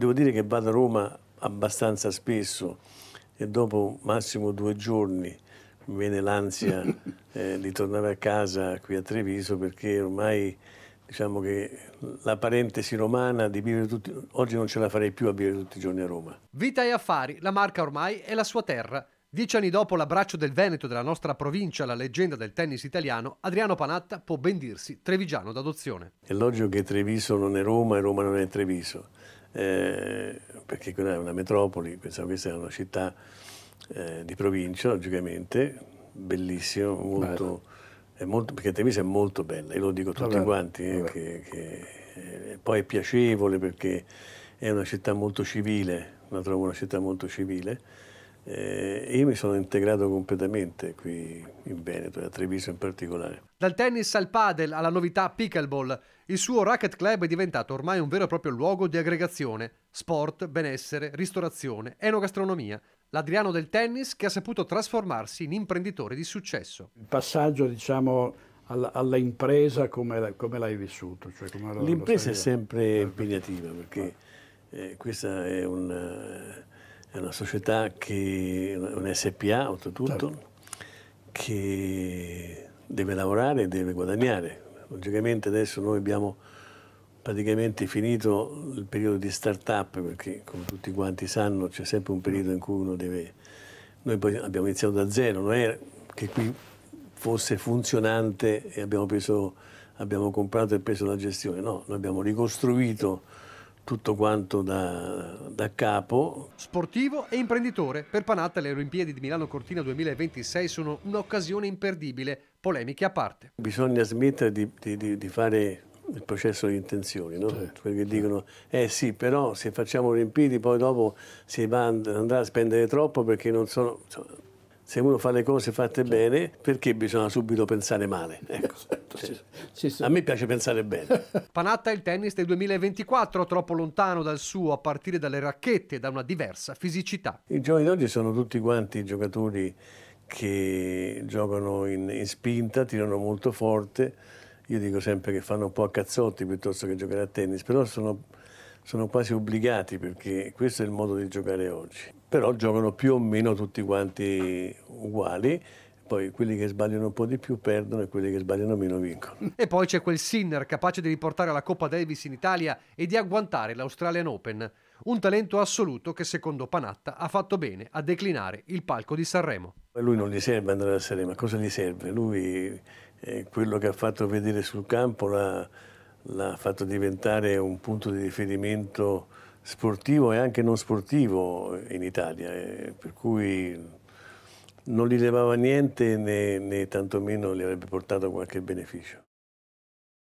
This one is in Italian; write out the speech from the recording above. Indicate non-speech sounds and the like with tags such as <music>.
Devo dire che vado a Roma abbastanza spesso e dopo massimo due giorni mi viene l'ansia <laughs> eh, di tornare a casa qui a Treviso perché ormai diciamo che la parentesi romana di vivere tutti oggi non ce la farei più a vivere tutti i giorni a Roma. Vita e affari, la marca ormai è la sua terra. Dieci anni dopo l'abbraccio del Veneto della nostra provincia alla leggenda del tennis italiano, Adriano Panatta può ben dirsi trevigiano d'adozione. È logico che Treviso non è Roma e Roma non è Treviso, eh, perché quella è una metropoli, questa, è una città eh, di provincia, logicamente, bellissima, molto, molto, perché Treviso è molto bella, io lo dico a tutti vabbè, quanti, eh, che, che, eh, poi è piacevole perché è una città molto civile, la trovo una città molto civile eh, io mi sono integrato completamente qui in Veneto, a Treviso in particolare. Dal tennis al padel alla novità pickleball, il suo racket club è diventato ormai un vero e proprio luogo di aggregazione, sport, benessere, ristorazione, enogastronomia. L'Adriano del tennis che ha saputo trasformarsi in imprenditore di successo. Il passaggio, diciamo, alla, alla impresa come, come l'hai vissuto? Cioè come L'impresa è sempre impegnativa perché eh, questa è un una società che, un SPA oltretutto, certo. che deve lavorare e deve guadagnare. Logicamente adesso noi abbiamo praticamente finito il periodo di start-up perché come tutti quanti sanno c'è sempre un periodo in cui uno deve... Noi poi abbiamo iniziato da zero, non è che qui fosse funzionante e abbiamo, preso, abbiamo comprato e preso la gestione, no, noi abbiamo ricostruito tutto quanto da, da, capo. Sportivo e imprenditore, per Panatta le Olimpiadi di Milano Cortina 2026 sono un'occasione imperdibile, polemiche a parte. Bisogna smettere di, di, di fare il processo di intenzioni, no? sì. perché certo. eh. dicono, eh sì, però se facciamo Olimpiadi poi dopo si va, andrà a spendere troppo perché non sono... Insomma, se uno fa le cose fatte certo. bene, perché bisogna subito pensare male? Ecco. Certo, cioè, sì, sì, sì. A me piace pensare bene. <laughs> Panatta il tennis del 2024, troppo lontano dal suo, a partire dalle racchette, da una diversa fisicità. I giovani d'oggi sono tutti quanti giocatori che giocano in, in spinta, tirano molto forte. Io dico sempre che fanno un po' a cazzotti piuttosto che giocare a tennis, però sono sono quasi obbligati perché questo è il modo di giocare oggi. Però giocano più o meno tutti quanti uguali poi quelli che sbagliano un po' di più perdono e quelli che sbagliano meno vincono. E poi c'è quel Sinner capace di riportare la Coppa Davis in Italia e di agguantare l'Australian Open. Un talento assoluto che secondo Panatta ha fatto bene a declinare il palco di Sanremo. A lui non gli serve andare a Sanremo, cosa gli serve? Lui è quello che ha fatto vedere sul campo la, l'ha fatto diventare un punto di riferimento sportivo e anche non sportivo in Italia, eh, per cui non gli levava niente né, né tantomeno gli avrebbe portato qualche beneficio.